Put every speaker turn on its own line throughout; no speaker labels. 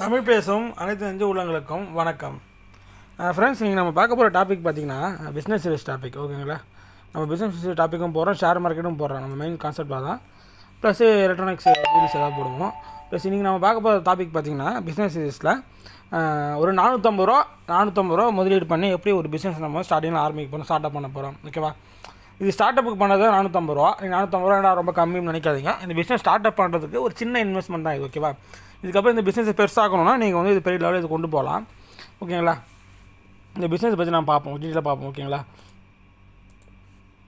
தமிழ் பேசும் அனைத்து நெஞ்சு உள்ளங்களுக்கும் வணக்கம் ஃப்ரெண்ட்ஸ் நீங்கள் நம்ம பார்க்க போகிற டாபிக் பார்த்திங்கன்னா பிஸ்னஸ் சீரியஸ் டாபிக் ஓகேங்களா நம்ம பிஸ்னஸ் டாப்பிக்கும் போகிறோம் ஷேர் மார்க்கெட்டும் போடுறோம் நம்ம மெயின் கான்செப்ட் தான் ப்ளஸ் எலக்ட்ரானிக்ஸ் ரீல்ஸ் ஏதாவது போடுவோம் ப்ளஸ் இன்றைக்கி நம்ம பார்க்க போகிற டாபிக் பார்த்திங்கன்னா பிஸ்னஸ் சீரியஸில் ஒரு நானூற்றம்பது ரூபா நானூற்றம்பது ரூபா முதலீடு பண்ணி எப்படி ஒரு பிஸ்னஸ் நம்ம ஸ்டார்டிங் ஆரம்பிக்க போகிறோம் ஸ்டார்ட் அப் பண்ண போகிறோம் ஓகேவா இது ஸ்டார்ட் அப்புக்கு பண்ணது நானூற்றம்பது ரூபா நீங்கள் நானூற்றம்பது ரூபா ரொம்ப கம்மின்னு நினைக்காதீங்க இந்த பிஸ்னஸ் ஸ்டார்ட் அப் பண்ணுறதுக்கு ஒரு சின்ன இன்வெஸ்ட்மெண்ட் தான் இது ஓகேவா இதுக்கப்புறம் இந்த பிஸ்னஸை பெருசாகணும்னா நீங்கள் வந்து இது பெரிய லெவலில் இது கொண்டு போகலாம் ஓகேங்களா இந்த பிஸ்னஸ் பற்றி நான் பார்ப்போம் டீட்டெயில் பார்ப்போம் ஓகேங்களா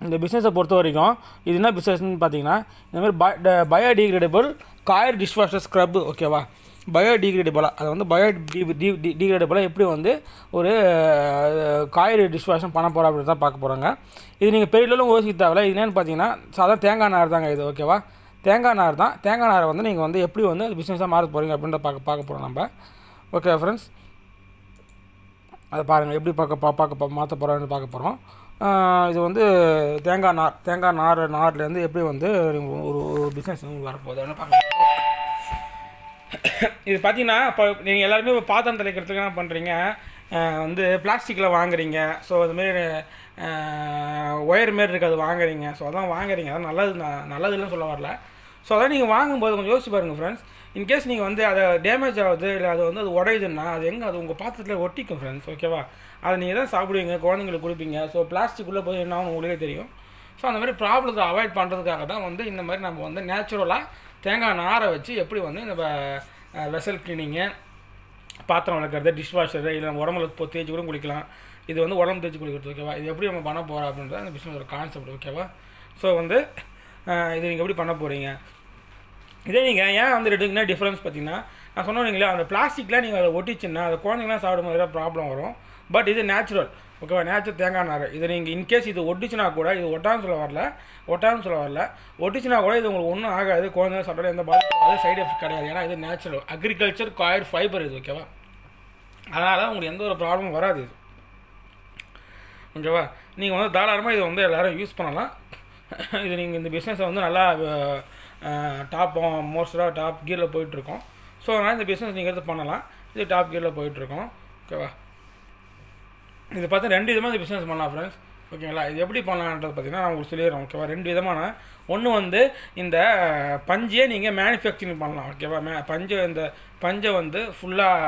இந்த பிஸ்னஸை பொறுத்த வரைக்கும் இது என்ன பிஸ்னஸ்னு பார்த்தீங்கன்னா இந்த மாதிரி பயோடிகிரேடபிள் காயர் டிஷ்வாஷர் ஸ்க்ரப் ஓகேவா பயோடிகிரேடபிளாக அதை வந்து பயோ டிகிரேடபிளாக எப்படி வந்து ஒரு காயர் டிஷ்வாஷன் பண்ண போகிறோம் அப்படின்னு தான் பார்க்க போகிறாங்க இது நீங்கள் பெரிய லெவலும் யோசிக்க தேவையில்ல இது என்னென்னு பார்த்தீங்கன்னா சாதாரண தேங்காய் நார் தாங்க இது ஓகேவா தேங்காய் நார் தான் தேங்காய் நாரை வந்து நீங்கள் வந்து எப்படி வந்து அது பிஸ்னஸாக மாற போகிறீங்க அப்படின்ற பார்க்க பார்க்க போகிறோம் நம்ம ஓகே ஃப்ரெண்ட்ஸ் அதை பாருங்கள் எப்படி பார்க்க பா பார்க்க மாற்ற போகிறோம்னு பார்க்க போகிறோம் இது வந்து தேங்காய் நார் தேங்காய் நார் நார்லேருந்து எப்படி வந்து ஒரு ஒரு பிஸ்னஸ் வரப்போகுதுன்னு பார்க்க இது பார்த்தீங்கன்னா இப்போ நீங்கள் எல்லாருமே இப்போ பாத்திரம் தெளிக்கிறதுக்கு என்ன பண்ணுறீங்க வந்து பிளாஸ்டிக்கில் வாங்குறீங்க ஸோ அதுமாரி ஒயர் மாரி இருக்குது அது வாங்குறீங்க ஸோ அதான் வாங்குறீங்க அதான் நல்லது நான் நல்லதுன்னு சொல்ல வரல ஸோ அதை நீங்கள் வாங்கும்போது கொஞ்சம் யோசிச்சு பாருங்கள் ஃப்ரெண்ட்ஸ் இன்கேஸ் நீங்கள் வந்து அதை டேமேஜ் ஆகுது இல்லை அது வந்து அது உடையுதுன்னா அது எங்கே அது உங்கள் பாத்திரத்தில் ஒட்டிக்கும் ஃப்ரெண்ட்ஸ் ஓகேவா அதை நீங்கள் தான் சாப்பிடுவீங்க குழந்தைங்களுக்கு கொடுப்பீங்க ஸோ உள்ள போய் என்ன ஆகும் உங்களுக்கே தெரியும் ஸோ அந்த மாதிரி ப்ராப்ளத்தை அவாய்ட் பண்ணுறதுக்காக தான் வந்து இந்த மாதிரி நம்ம வந்து நேச்சுரலாக தேங்காய் நாரை வச்சு எப்படி வந்து இந்த வெசல் கிளீனிங்கு பாத்திரம் வளர்க்குறது டிஷ் வாஷரு இல்லை நம்ம உடம்புல தேய்ச்சி கூட குளிக்கலாம் இது வந்து உடம்பு தேய்ச்சி குளிக்கிறது ஓகேவா இது எப்படி நம்ம பண்ண போகிறோம் அப்படின்றது அந்த ஒரு கான்செப்ட் ஓகேவா ஸோ வந்து இது நீங்கள் எப்படி பண்ண போகிறீங்க இதே நீங்கள் ஏன் வந்து ரெண்டுக்குன்னா டிஃப்ரென்ஸ் பார்த்தீங்கன்னா நான் சொன்னீங்களா அந்த பிளாஸ்டிக்கில் நீங்கள் அதை ஒட்டிச்சுன்னா அதை குழந்தைங்களாம் சாப்பிடும்போது ஏதாவது ப்ராப்ளம் வரும் பட் இது நேச்சுரல் ஓகேவா நேச்சர் தேங்காய் நார் இது நீங்கள் இன்கேஸ் இது ஒட்டுச்சுனா கூட இது ஒட்டான்னு சொல்ல வரல ஒட்டான்னு சொல்ல வரல ஒட்டுச்சுனா கூட இது உங்களுக்கு ஒன்றும் ஆகாது குழந்தைங்க சாப்பிட்றது எந்த பாதிப்பு சைடு எஃபெக்ட் கிடையாது ஏன்னா இது நேச்சுரல் அக்ரிகல்ச்சர் காயர் ஃபைபர் இது ஓகேவா அதனால் உங்களுக்கு எந்த ஒரு ப்ராப்ளமும் வராது இது ஓகேவா நீங்கள் வந்து தாராளமாக இதை வந்து எல்லோரும் யூஸ் பண்ணலாம் இது நீங்கள் இந்த பிஸ்னஸை வந்து நல்லா டாப் மோஸ்டாக டாப் கியரில் போயிட்டுருக்கோம் ஸோ அதனால் இந்த பிஸ்னஸ் நீங்கள் எடுத்து பண்ணலாம் இது டாப் கியரில் போயிட்டுருக்கோம் ஓகேவா இது பார்த்தா ரெண்டு விதமாக இந்த பிஸ்னஸ் பண்ணலாம் ஃப்ரெண்ட்ஸ் ஓகேங்களா இது எப்படி பண்ணலான்றது பார்த்தீங்கன்னா நான் உங்களுக்கு சொல்லிடுறேன் ஓகேவா ரெண்டு விதமான ஒன்று வந்து இந்த பஞ்சையே நீங்கள் மேனுஃபேக்சரிங் பண்ணலாம் ஓகேவா மே பஞ்சை இந்த பஞ்சை வந்து ஃபுல்லாக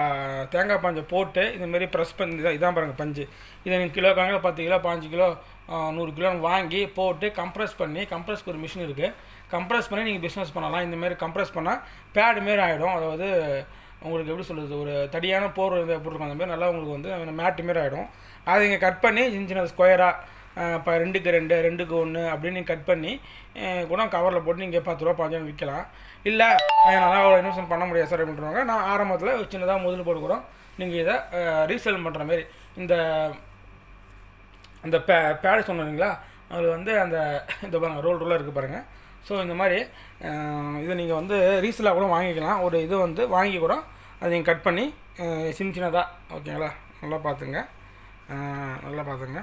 தேங்காய் பஞ்சை போட்டு இதுமாரி ப்ரெஸ் பண்ணி இதான் இதான் பாருங்கள் பஞ்சு இதை நீங்கள் கிலோ கணக்கில் பத்து கிலோ பாஞ்சு கிலோ நூறு கிலோ வாங்கி போட்டு கம்ப்ரெஸ் பண்ணி கம்ப்ரெஸ்க்கு ஒரு மிஷின் இருக்குது கம்ப்ரெஸ் பண்ணி நீங்கள் பிஸ்னஸ் பண்ணலாம் இந்தமாரி கம்ப்ரெஸ் பண்ணால் பேடு மாரி ஆகிடும் அதாவது உங்களுக்கு எப்படி சொல்கிறது ஒரு தடியான போர் போட்டிருக்கோம் அந்த அந்தமாதிரி நல்லா உங்களுக்கு வந்து மேட்டு மாரி ஆகிடும் அதை நீங்கள் கட் பண்ணி சின்ன சின்ன ஸ்கொயராக இப்போ ரெண்டுக்கு ரெண்டு ரெண்டுக்கு ஒன்று அப்படின்னு கட் பண்ணி கூட கவரில் போட்டு நீங்கள் பத்து ரூபா பாஞ்சு விற்கலாம் இல்லை என்னால் அவ்வளோ இன்வெஸ்ட்மெண்ட் பண்ண முடியாது சார் அப்படின்றவங்க நான் ஆரம்பத்தில் சின்னதாக முதல் போட்டுக்கிறோம் நீங்கள் இதை ரீசேல் பண்ணுற மாதிரி இந்த அந்த பே பேடு சொன்னீங்களா அதில் வந்து அந்த இந்த பாருங்கள் ரோல் ரோலாக இருக்குது பாருங்கள் ஸோ இந்த மாதிரி இதை நீங்கள் வந்து ரீசெலாக கூட வாங்கிக்கலாம் ஒரு இது வந்து வாங்கி கூட அதை நீங்கள் கட் பண்ணி சின்ன சின்னதாக ஓகேங்களா நல்லா பார்த்துங்க நல்லா பார்த்துங்க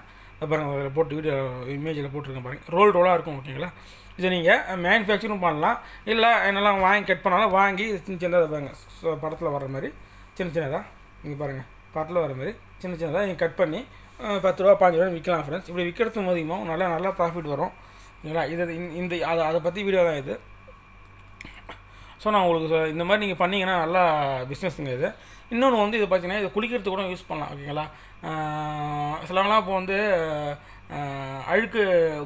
பாருங்கள் அதில் போட்டு வீடியோ இமேஜில் போட்டிருக்கேன் பாருங்கள் ரோல் ரோலாக இருக்கும் ஓகேங்களா இதை நீங்கள் மேனுஃபேக்சரும் பண்ணலாம் இல்லை என்னெல்லாம் வாங்கி கட் பண்ணாலும் வாங்கி சின்ன சின்னதாக பாருங்க படத்தில் வர மாதிரி சின்ன சின்னதாக நீங்கள் பாருங்கள் படத்தில் வர மாதிரி சின்ன சின்னதாக நீங்கள் கட் பண்ணி பத்து ரூபா பாஞ்சு ரூபா விற்கலாம் ஃப்ரெண்ட்ஸ் இப்படி விற்கிறது மூலியமாக நல்லா நல்லா ப்ராஃபிட் வரும் இல்லைங்களா இது இந்த அதை அதை பற்றி வீடியோ தான் இது ஸோ நான் உங்களுக்கு இந்த மாதிரி நீங்கள் பண்ணிங்கன்னா நல்லா பிஸ்னஸுங்க இது இன்னொன்று வந்து இது பார்த்தீங்கன்னா இது குளிக்கிறதுக்கு கூட யூஸ் பண்ணலாம் ஓகேங்களா சிலவங்களாம் இப்போ வந்து அழுக்கு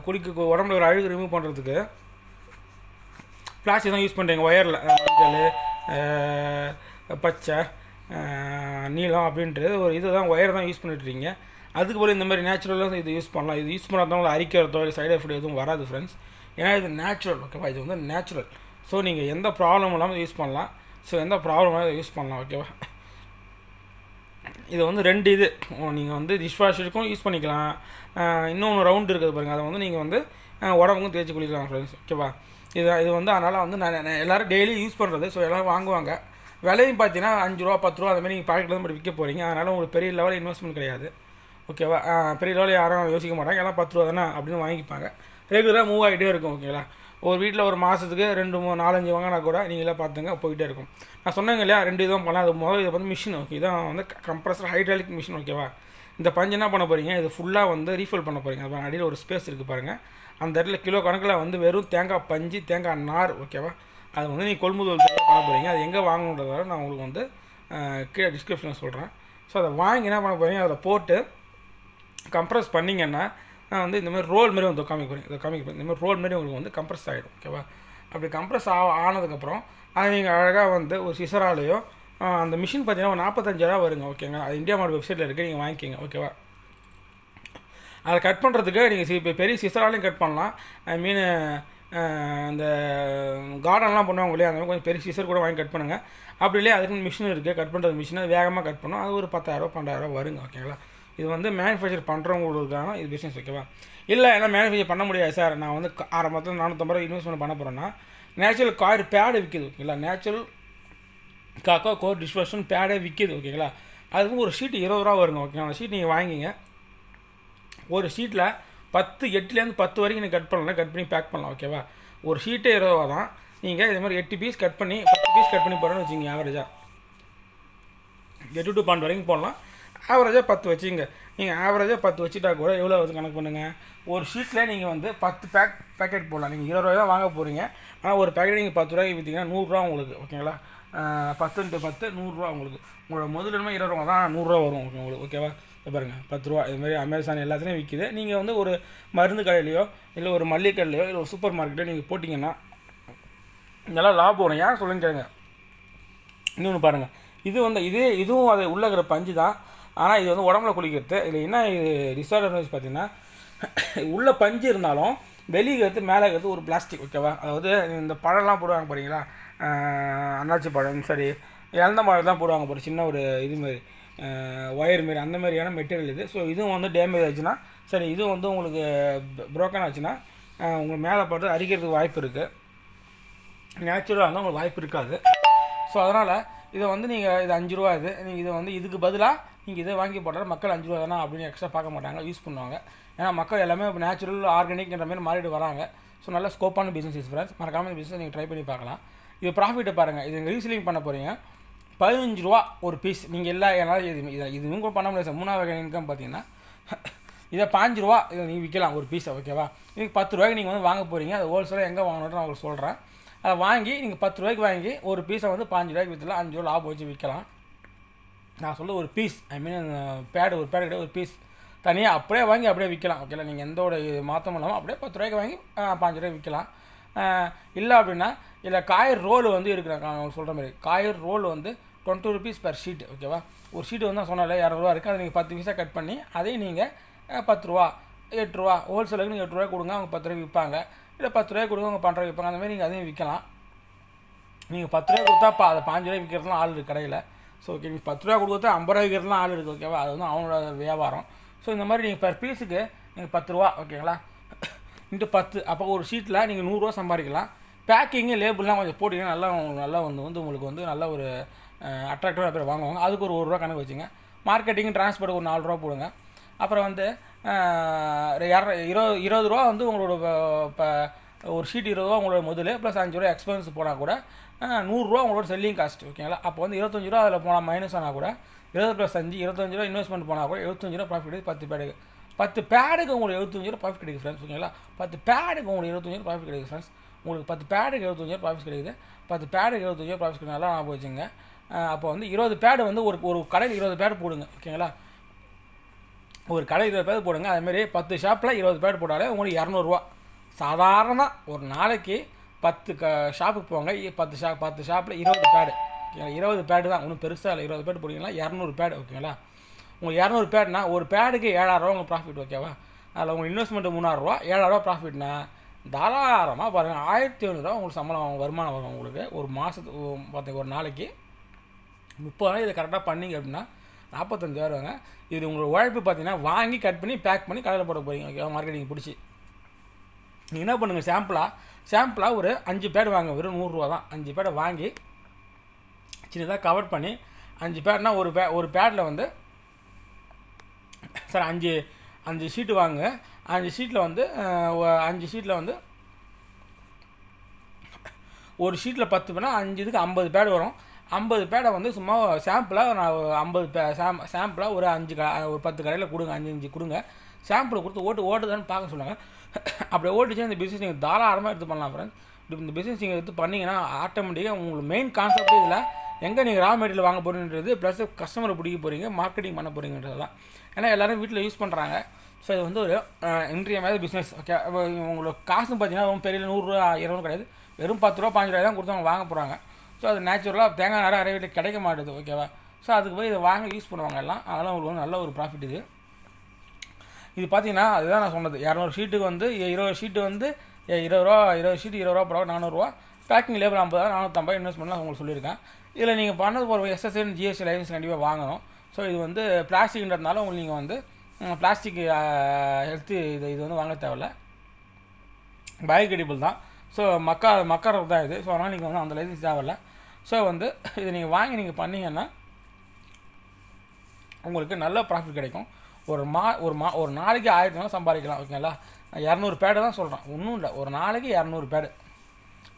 குளிக்க உடம்புல ஒரு அழுக்கு ரிமூவ் பண்ணுறதுக்கு பிளாஸ்டிக் தான் யூஸ் பண்ணுறீங்க ஒயரில் மஞ்சள் பச்சை நீளம் அப்படின்றது ஒரு இது தான் ஒயர் தான் யூஸ் பண்ணிட்டுருக்கீங்க அதுக்கு போல் இந்த மாதிரி நேச்சுரலாக இது யூஸ் பண்ணலாம் இது யூஸ் பண்ணாதவங்களை அரிக்கிறதோ இல்லை சைடு எஃபெக்ட் எதுவும் வராது ஃப்ரெண்ட்ஸ் ஏன்னா இது நேச்சுரல் ஓகேவா இது வந்து நேச்சுரல் ஸோ நீங்கள் எந்த ப்ராப்ளம் இல்லாமல் யூஸ் பண்ணலாம் ஸோ எந்த இல்லாமல் யூஸ் பண்ணலாம் ஓகேவா இது வந்து ரெண்டு இது நீங்கள் வந்து டிஷ் வாஷருக்கும் யூஸ் பண்ணிக்கலாம் இன்னொன்று ரவுண்டு இருக்குது பாருங்கள் அதை வந்து நீங்கள் வந்து உடம்புக்கும் தேய்ச்சி குளிக்கலாம் ஃப்ரெண்ட்ஸ் ஓகேவா இது இது வந்து அதனால் வந்து நான் எல்லோரும் டெய்லி யூஸ் பண்ணுறது ஸோ எல்லோரும் வாங்குவாங்க விலையும் பார்த்தீங்கன்னா அஞ்சு ரூபா பத்து ரூபா மாதிரி நீங்கள் பாக்கெட்டில் தான் விற்க போகிறீங்க அதனால் உங்களுக்கு பெரிய லெவலில் இன்வெஸ்ட்மெண்ட் கிடையாது ஓகேவா பெரிய லெவலில் யாரும் யோசிக்க மாட்டாங்க எல்லாம் பத்து ரூபா தானே அப்படின்னு வாங்கிப்பாங்க ரெகுலராக மூவ் ஆகிட்டே இருக்கும் ஓகேங்களா ஒரு வீட்டில் ஒரு மாதத்துக்கு ரெண்டு மூணு நாலஞ்சு வாங்கினா கூட நீங்களே பார்த்துங்க போயிட்டே இருக்கும் நான் சொன்னேங்க இல்லையா ரெண்டு இதுவும் பண்ணலாம் அது முதல் இது வந்து மிஷின் ஓகே இதான் வந்து கம்ப்ரஸர் ஹைட்ராலிக் மிஷின் ஓகேவா இந்த பஞ்சு என்ன பண்ண போகிறீங்க இது ஃபுல்லாக வந்து ரீஃபில் பண்ண போகிறீங்க அது அடியில் ஒரு ஸ்பேஸ் இருக்குது பாருங்கள் அந்த இடத்துல கிலோ கணக்கில் வந்து வெறும் தேங்காய் பஞ்சு தேங்காய் நார் ஓகேவா அது வந்து நீங்கள் கொள்முதல் பண்ண போகிறீங்க அது எங்கே வாங்கணுன்றத நான் உங்களுக்கு வந்து கீழே டிஸ்கிரிப்ஷனில் சொல்கிறேன் ஸோ அதை வாங்கி என்ன பண்ண போகிறீங்க அதை போட்டு கம்ப்ரஸ் பண்ணிங்கன்னா நான் வந்து இந்த மாதிரி ரோல் மாதிரி வந்து காமிக் பண்ணி காமிக்க பண்ணி இந்த மாதிரி ரோல் மாதிரி உங்களுக்கு வந்து கம்ப்ரஸ் ஆகிடும் ஓகேவா அப்படி கம்ப்ரஸ் ஆ ஆனதுக்கப்புறம் அதை நீங்கள் அழகாக வந்து ஒரு சிசராலேயோ அந்த மிஷின் பார்த்தீங்கன்னா ஒரு நாற்பத்தஞ்சாயிரம் வருங்க ஓகேங்க அது இந்தியா மார்ட் வெப்சைட்டில் இருக்குது நீங்கள் வாங்கிக்கிங்க ஓகேவா அதை கட் பண்ணுறதுக்கு நீங்கள் சி பெரிய சிசராலையும் கட் பண்ணலாம் ஐ மீன் அந்த கார்டன்லாம் பண்ணுவாங்க இல்லையா அந்த கொஞ்சம் பெரிய சிசர் கூட வாங்கி கட் பண்ணுங்கள் அப்படி இல்லையா அதுக்குன்னு மிஷின் இருக்குது கட் பண்ணுறது மிஷினை வேகமாக கட் பண்ணும் அது ஒரு பத்தாயிரரூவா பன்னெண்டாயிரரூவா வருங்க ஓகேங்களா இது வந்து மேனுஃபேக்சர் பண்ணுறவங்களுக்கான இது பிஸ்னஸ் ஓகேவா இல்லை ஏன்னா மேனுஃபேக்சர் பண்ண முடியாது சார் நான் வந்து ஆரம்பத்தில் நானூற்றம்பது ரூபா இன்வெஸ்ட்மெண்ட் பண்ண போகிறேன்னா நேச்சுரல் கார் பேடு விற்கிது ஓகேங்களா நேச்சுரல் காக்கா கோர் டிஷ்வாஷன் பேடே விற்கிது ஓகேங்களா அதுக்கு ஒரு ஷீட் இருபது ரூபா வருங்க ஓகேங்களா அந்த ஷீட் நீங்கள் வாங்கிங்க ஒரு ஷீட்டில் பத்து எட்டுலேருந்து பத்து வரைக்கும் நீங்கள் கட் பண்ணலாம் கட் பண்ணி பேக் பண்ணலாம் ஓகேவா ஒரு ஷீட்டே இருபது ரூபா தான் நீங்கள் இதே மாதிரி எட்டு பீஸ் கட் பண்ணி பத்து பீஸ் கட் பண்ணி போகிறோன்னு வச்சுங்க ஆவரேஜாக எட்டு டு பன்னெண்டு வரைக்கும் போடலாம் ஆவரேஜாக பத்து வச்சுங்க நீங்கள் ஆவரேஜாக பத்து வச்சுட்டா கூட எவ்வளோ வந்து கணக்கு பண்ணுங்கள் ஒரு ஷீட்டில் நீங்கள் வந்து பத்து பேக் பேக்கெட் போடலாம் நீங்கள் இருபது ரூபாய் தான் வாங்க போகிறீங்க ஆனால் ஒரு பேக்கெட் நீங்கள் பத்து ரூபாய்க்கு விற்றீங்கன்னா நூறுரூவா உங்களுக்கு ஓகேங்களா பத்து இன்ட்டு பத்து நூறுரூவா உங்களுக்கு உங்களோட முதலிடமே இருபது ரூபா தான் நூறுரூவா வரும் ஓகே உங்களுக்கு ஓகேவா பாருங்கள் பத்து ரூபா இதுமாதிரி அமேசான் எல்லாத்துலேயும் விற்கிது நீங்கள் வந்து ஒரு மருந்து கடையிலையோ இல்லை ஒரு மல்லிகை கடையிலையோ இல்லை ஒரு சூப்பர் மார்க்கெட்டோ நீங்கள் போட்டிங்கன்னா இதெல்லாம் லாபம் வரும் ஏன் சொல்லுங்க கேளுங்க இன்னொன்று பாருங்கள் இது வந்து இதே இதுவும் அது உள்ளே இருக்கிற பஞ்சு தான் ஆனால் இது வந்து உடம்புல குளிக்கிறது இதில் என்ன டிஸார்டர்னு பார்த்தீங்கன்னா உள்ளே பஞ்சு இருந்தாலும் வெளியே மேலே இருக்கிறது ஒரு பிளாஸ்டிக் ஓகேவா அதாவது இந்த பழம்லாம் போடுவாங்க பாருங்களா அன்னாச்சி பழம் சரி இழந்த மழை தான் போடுவாங்க பாரு சின்ன ஒரு இது மாதிரி ஒயர் மாரி அந்த மாதிரியான மெட்டீரியல் இது ஸோ இதுவும் வந்து டேமேஜ் ஆச்சுன்னா சரி இதுவும் வந்து உங்களுக்கு ப்ரோக்கன் ஆச்சுன்னா உங்களுக்கு மேலே பார்த்து அரிக்கிறதுக்கு வாய்ப்பு இருக்குது நேச்சுரலாக இருந்தால் உங்களுக்கு வாய்ப்பு இருக்காது ஸோ அதனால் இதை வந்து நீங்கள் இது அஞ்சு ரூபா இது நீங்கள் இதை வந்து இதுக்கு பதிலாக நீங்கள் இதை வாங்கி போட்டால் மக்கள் அஞ்சு ரூபா தானே அப்படின்னு எக்ஸ்ட்ரா பார்க்க மாட்டாங்க யூஸ் பண்ணுவாங்க ஏன்னா மக்கள் எல்லாமே இப்போ நேச்சுரல் ஆர்கானிக்ன்ற மாதிரி மாறிட்டு வராங்க ஸோ நல்ல ஸ்கோப்பான பிஸ்னஸ் இஸ் ஃப்ரெண்ட்ஸ் மறக்காமல் பிஸ்னஸ் நீங்கள் ட்ரை பண்ணி பார்க்கலாம் இது ப்ராஃபிட்டை பாருங்கள் இது ரீசெல்லிங் பண்ண போகிறீங்க பதினஞ்சு ரூபா ஒரு பீஸ் நீங்கள் எல்லா என்னால் இது இதை இதுவும் கூட பண்ண முடியாது சார் மூணாவது வகை இன்கம் பார்த்தீங்கன்னா இதை பாஞ்சு ரூபா இதை நீங்கள் விற்கலாம் ஒரு பீஸை ஓகேவா இதுக்கு பத்து ரூபாய்க்கு நீங்கள் வந்து வாங்க போகிறீங்க அது ஹோல்சேலாக எங்கே வாங்கணுன்ற நான் உங்களுக்கு சொல்கிறேன் அதை வாங்கி நீங்கள் பத்து ரூபாய்க்கு வாங்கி ஒரு பீஸை வந்து பாஞ்சு ரூபாய்க்கு விற்றுலாம் அஞ்சு ரூபா லாபம் வச்சு விற்கலாம் நான் சொல்ல ஒரு பீஸ் ஐ மீன் பேடு ஒரு பேடு கிடையாது ஒரு பீஸ் தனியாக அப்படியே வாங்கி அப்படியே விற்கலாம் ஓகேங்களா நீங்கள் எந்த ஒரு மாற்றமும் இல்லாமல் அப்படியே பத்து ரூபாய்க்கு வாங்கி பாஞ்சு ரூபாய்க்கு விற்கலாம் இல்லை அப்படின்னா இல்லை காயர் ரோல் வந்து இருக்கிறாங்க அவங்க சொல்கிற மாதிரி காயர் ரோல் வந்து டுவெண்ட்டி ருபீஸ் பர் ஷீட் ஓகேவா ஒரு ஷீட் வந்து நான் சொன்னால இரநூறுவா இருக்குது அதை நீங்கள் பத்து பீஸாக கட் பண்ணி அதையும் நீங்கள் பத்து ரூபா எட்டு ரூபா ஹோல்சேலுக்கு நீங்கள் எட்டு ரூபா கொடுங்க அவங்க பத்து ரூபாய்க்கு விற்பாங்க இல்லை பத்து ரூபாய் கொடுக்கவங்க பண்ணுற அந்த அந்தமாதிரி நீங்கள் அதையும் விற்கலாம் நீங்கள் பத்து ரூபா கொடுத்தா பா அதை பாஞ்சு ரூபாய் விற்கிறதுலாம் ஆள் இருக்குது கடையில் ஸோ ஓகே நீங்கள் பத்து ரூபா கொடுத்தா ஐம்பது ரூபா விற்கிறதுலாம் ஆள் இருக்குது ஓகேவா அது வந்து அவனோட வியாபாரம் ஸோ இந்த மாதிரி நீங்கள் பர் பீஸுக்கு நீங்கள் பத்து ரூபா ஓகேங்களா இன்ட்டு பத்து அப்போ ஒரு ஷீட்டில் நீங்கள் நூறுரூவா சம்பாதிக்கலாம் பேக்கிங்கு லேபிள்லாம் கொஞ்சம் போட்டிங்கன்னா நல்லா நல்லா வந்து வந்து உங்களுக்கு வந்து நல்ல ஒரு அட்ராக்டிவாக பேர் வாங்குவாங்க அதுக்கு ஒரு ஒரு ரூபா கணக்கு வச்சுங்க மார்க்கெட்டிங் டிரான்ஸ்போர்ட்டுக்கு ஒரு நாலு ரூபா போடுங்க அப்புறம் வந்து இருபது இருபது ரூபா வந்து உங்களோட இப்போ ஒரு ஷீட் இருபது ரூபா உங்களோட முதல் ப்ளஸ் அஞ்சு ரூபா எக்ஸ்பென்ஸ் போனால் கூட நூறுரூவா உங்களோட செல்லிங் காஸ்ட் ஓகேங்களா அப்போ வந்து இருபத்தஞ்சு ரூபா அதில் போனால் மைனஸ் ஆனால் கூட இருபது ப்ளஸ் அஞ்சு இருபத்தஞ்சு ரூபா இன்வெஸ்ட்மெண்ட் போனால் கூட எழுபத்தஞ்சு ரூபா ப்ராஃபிட் பத்து பேருக்கு பத்து பேடுக்கு உங்களுக்கு எழுபத்தஞ்சு ரூபா ப்ராஃபிட் கிடைக்கும் ஃப்ரெண்ட்ஸ் ஓகேங்களா பத்து பேடுக்கு உங்களுக்கு எழுபத்தஞ்சு ரூபா ப்ராஃபிட் கிடைக்கும் ஃப்ரெண்ட்ஸ் உங்களுக்கு பத்து பேடுக்கு எழுபத்தஞ்சு ரூபா ப்ராஃபிட் கிடைக்குது பத்து பேடுக்கு எழுபத்தஞ்சு ரூபா ப்ராஃபிட் நல்லா நான் போச்சுங்க அப்போ வந்து இருபது பேடு வந்து ஒரு ஒரு கடையில் இருபது பேடு போடுங்க ஓகேங்களா ஒரு கடை இருபது பேர் போடுங்க அதுமாரி பத்து ஷாப்பில் இருபது பேர் போட்டாலே உங்களுக்கு இரநூறுவா சாதாரணமாக ஒரு நாளைக்கு பத்து க ஷாப்புக்கு போங்க பத்து ஷாப் பத்து ஷாப்பில் இருபது பேடு இருபது பேடு தான் ஒன்றும் பெருசாக இல்லை இருபது பேட் போட்டிங்கன்னா இரநூறு பேடு ஓகேங்களா உங்கள் இரநூறு பேடுனா ஒரு பேடுக்கு ஏழாயிரரூவா உங்கள் ப்ராஃபிட் ஓகேவா அதில் உங்கள் இன்வெஸ்ட்மெண்ட் மூணாயிரரூவா ஏழாயிரரூவா ப்ராஃபிட்னா தாராளமாக பாருங்கள் ஆயிரத்தி ஐநூறுரூவா உங்களுக்கு சம்பளம் வருமானம் வரும் உங்களுக்கு ஒரு மாதத்துக்கு பார்த்தீங்க ஒரு நாளைக்கு முப்பது நாள் இதை கரெக்டாக பண்ணிங்க அப்படின்னா நாற்பத்தஞ்சாயிரவாங்க இது உங்களுக்கு உழைப்பு பார்த்தீங்கன்னா வாங்கி கட் பண்ணி பேக் பண்ணி கடையில் போட போகிறீங்க ஓகேவா மார்க்கெட்டிங் பிடிச்சி நீங்கள் என்ன பண்ணுங்கள் சாம்பிளாக சாம்பிளாக ஒரு அஞ்சு பேர் வாங்க வெறும் நூறுரூவா தான் அஞ்சு பேரை வாங்கி சின்னதாக கவர் பண்ணி அஞ்சு பேர்னால் ஒரு பே ஒரு பேடில் வந்து சார் அஞ்சு அஞ்சு ஷீட்டு வாங்க அஞ்சு ஷீட்டில் வந்து அஞ்சு ஷீட்டில் வந்து ஒரு ஷீட்டில் பத்து பேனா அஞ்சு இதுக்கு ஐம்பது பேர் வரும் ஐம்பது பேடை வந்து சும்மா சாம்பிளாக நான் ஐம்பது பே சாம் சாம்பிளாக ஒரு அஞ்சு க ஒரு பத்து கடையில் கொடுங்க அஞ்சு அஞ்சு கொடுங்க சாம்பிள் கொடுத்து ஓட்டு ஓட்டுதான்னு பார்க்க சொன்னாங்க அப்படி ஓட்டுச்சு இந்த பிஸ்னஸ் நீங்கள் தாராளமாக எடுத்து பண்ணலாம் ஃப்ரெண்ட்ஸ் இந்த பிஸ்னஸ் நீங்கள் எடுத்து பண்ணிங்கன்னா ஆட்டோமேட்டிக்காக உங்களுக்கு மெயின் கான்செப்ட் இதில் எங்கே நீங்கள் ரா மெட்டீரியல் வாங்க போகிறீங்கிறது ப்ளஸ் கஸ்டமரை பிடிக்க போகிறீங்க மார்க்கெட்டிங் பண்ண போகிறீங்கிறது தான் ஏன்னா எல்லோரும் வீட்டில் யூஸ் பண்ணுறாங்க ஸோ இது வந்து ஒரு இன்றியமையாத பிஸ்னஸ் ஓகே உங்களுக்கு காசுன்னு பார்த்தீங்கன்னா ரொம்ப பெரிய நூறுரூவா இரநூறு கிடையாது வெறும் பத்து ரூபா பாஞ்சு ரூபாய் தான் கொடுத்து அவங்க வாங்க போகிறாங்க ஸோ அது நேச்சுரலாக தேங்காய் நிறைய நிறைய வீட்டில் கிடைக்க மாட்டேது ஓகேவா ஸோ அதுக்கு போய் இதை வாங்க யூஸ் பண்ணுவாங்க எல்லாம் அதெல்லாம் வந்து நல்ல ஒரு ப்ராஃபிட் இது இது பார்த்தீங்கன்னா அதுதான் நான் சொன்னது இரநூறு ஷீட்டுக்கு வந்து இருபது ஷீட்டு வந்து இருபது ரூபா இருபது ஷீட் இருபது ரூபா படம் நானூறுரூவா பேக்கிங் லேபர் ஐம்பதாயிரம் நானூற்றம்பது இன்வெஸ்ட்மெண்ட்லாம் உங்களுக்கு சொல்லியிருக்கேன் இதில் நீங்கள் பண்ணது ஒரு எஸ்எஸ்என் ஜிஎஸ்டி லைசன்ஸ் கண்டிப்பாக வாங்கணும் ஸோ இது வந்து பிளாஸ்டிக்ன்றதுனால உங்களுக்கு நீங்கள் வந்து பிளாஸ்டிக் ஹெல்த்து இது இது வந்து வாங்க தேவையில்ல பயோகிரேடபிள் தான் ஸோ மக்கா மக்காரது தான் இது ஸோ அதனால் நீங்கள் வந்து அந்த லைசன்ஸ் தேவையில்லை ஸோ வந்து இது நீங்கள் வாங்கி நீங்கள் பண்ணிங்கன்னா உங்களுக்கு நல்ல ப்ராஃபிட் கிடைக்கும் ஒரு மா ஒரு மா ஒரு நாளைக்கு ஆயிரத்தி நாள் சம்பாதிக்கலாம் ஓகேங்களா இரநூறு பேடு தான் சொல்கிறேன் ஒன்றும் இல்லை ஒரு நாளைக்கு இரநூறு பேடு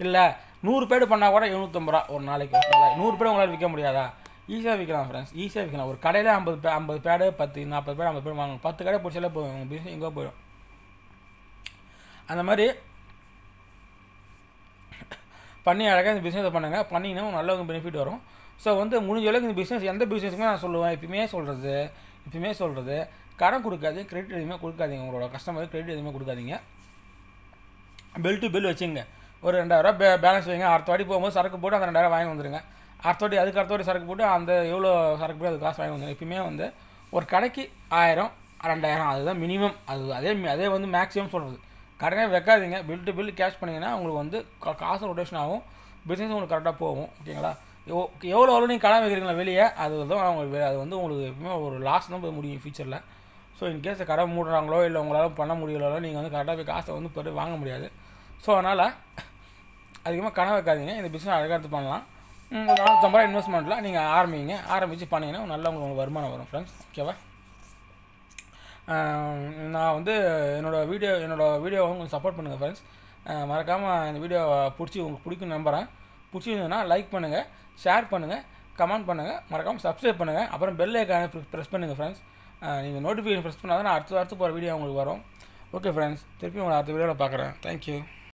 இல்லை நூறு பேடு பண்ணால் கூட எழுநூற்றம்பது ரூபா ஒரு நாளைக்கு நூறு பேர் உங்களால் விற்க முடியாதா ஈஸியாக விற்கலாம் ஃப்ரெண்ட்ஸ் ஈஸியாக விற்கலாம் ஒரு கடையில் ஐம்பது பே ஐம்பது பேடு பத்து நாற்பது பேர் ஐம்பது பேர் வாங்கணும் பத்து கடை பிடிச்சாலே போதும் உங்கள் பிஸ்னஸ் எங்கே போயிடும் அந்த மாதிரி பண்ணி அழகாக இந்த பிஸ்னஸை பண்ணுங்கள் பண்ணிங்கன்னா நல்ல ஒரு பெனிஃபிட் வரும் ஸோ வந்து முடிஞ்ச அளவுக்கு இந்த பிஸ்னஸ் எந்த பிஸ்னஸுமே நான் சொல்லுவேன் எப்பயுமே சொல்கிறது எப்பயுமே சொல்கிறது கடன் கொடுக்காது கிரெடிட் எதுவுமே கொடுக்காதீங்க உங்களோட கஸ்டமருக்கு கிரெடிட் எதுவுமே கொடுக்காதீங்க பில் டு பில் வச்சுங்க ஒரு ரெண்டாயிரம் பே பேலன்ஸ் வைங்க அடுத்த வாட்டி போகும்போது சரக்கு போட்டு அந்த ரெண்டாயிரம் வாங்கி வந்துடுங்க அடுத்த வாட்டி அதுக்கு அடுத்த வாட்டி சரக்கு போட்டு அந்த எவ்வளோ சரக்கு போட்டு அது காசு வாங்கி வந்துடுங்க எப்பயுமே வந்து ஒரு கடைக்கு ஆயிரம் ரெண்டாயிரம் அதுதான் மினிமம் அது அதே அதே வந்து மேக்ஸிமம் சொல்கிறது கடனே வைக்காதீங்க பில் டு பில் கேஷ் பண்ணிங்கன்னா உங்களுக்கு வந்து காசு ரொட்டேஷன் ஆகும் பிஸ்னஸ் உங்களுக்கு கரெக்டாக போகும் ஓகேங்களா எவ்வளோ எவ்வளோ நீங்கள் கடன் வைக்கிறீங்களா வெளியே அது தான் உங்களுக்கு அது வந்து உங்களுக்கு எப்பவுமே ஒரு லாஸ் தான் போய் முடியும் ஃபியூச்சரில் ஸோ இன்கேஸ் கடை மூடுறாங்களோ இல்லை உங்களால் பண்ண முடியலோ நீங்கள் வந்து கரெக்டாக போய் காசை வந்து பெரு வாங்க முடியாது ஸோ அதனால் அதிகமாக கடன் வைக்காதீங்க இந்த பிஸ்னஸ் அழகாக எடுத்து பண்ணலாம் நானூற்றம்பது ரூபா இன்வெஸ்ட்மெண்ட்டில் நீங்கள் ஆரம்பிங்க ஆரம்பித்து பண்ணிங்கன்னா நல்ல உங்களுக்கு வருமானம் வரும் ஃப்ரெண்ட்ஸ் ஓகேவா நான் வந்து என்னோடய வீடியோ என்னோடய வீடியோவை கொஞ்சம் சப்போர்ட் பண்ணுங்கள் ஃப்ரெண்ட்ஸ் மறக்காமல் இந்த வீடியோ பிடிச்சி உங்களுக்கு பிடிக்கும் நம்புகிறேன் பிடிச்சிருந்ததுன்னா லைக் பண்ணுங்கள் ஷேர் பண்ணுங்கள் கமெண்ட் பண்ணுங்கள் மறக்காமல் சப்ஸ்கிரைப் பண்ணுங்கள் அப்புறம் பெல் ஐக்கான ப்ரெஸ் பண்ணுங்கள் ஃப்ரெண்ட்ஸ் நீங்கள் நோட்டிஃபிகேஷன் ப்ரெஸ் பண்ணால் தான் அடுத்த அடுத்து போகிற வீடியோ உங்களுக்கு வரும் ஓகே ஃப்ரெண்ட்ஸ் திருப்பி உங்களை அடுத்த வீடியோவில் பார்க்குறேன் தேங்க்யூ